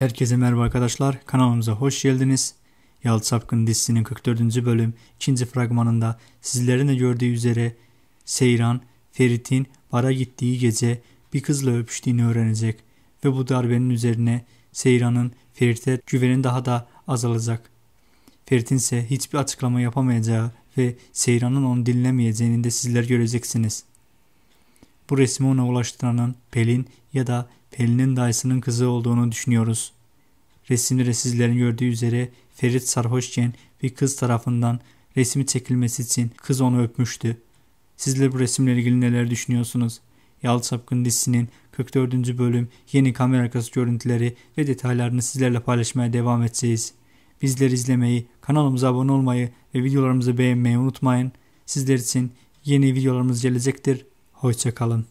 Herkese merhaba arkadaşlar. Kanalımıza hoş geldiniz. Yalı Sapkın dizisinin 44. bölüm 2. fragmanında sizlerin de gördüğü üzere Seyran, Ferit'in bara gittiği gece bir kızla öpüştüğünü öğrenecek ve bu darbenin üzerine Seyran'ın Ferit'e güveni daha da azalacak. Ferit'in ise hiçbir açıklama yapamayacağı ve Seyran'ın onu dinlemeyeceğini de sizler göreceksiniz. Bu resmi ona ulaştıranın Pelin ya da Pelin'in dayısının kızı olduğunu düşünüyoruz. Resimde sizlerin gördüğü üzere Ferit sarhoşken bir kız tarafından resmi çekilmesi için kız onu öpmüştü. Sizler bu resimle ilgili neler düşünüyorsunuz? Yal Sapkın dizisinin 44. bölüm yeni kamera arkası görüntüleri ve detaylarını sizlerle paylaşmaya devam edeceğiz. Bizleri izlemeyi, kanalımıza abone olmayı ve videolarımızı beğenmeyi unutmayın. Sizler için yeni videolarımız gelecektir. Hoşçakalın.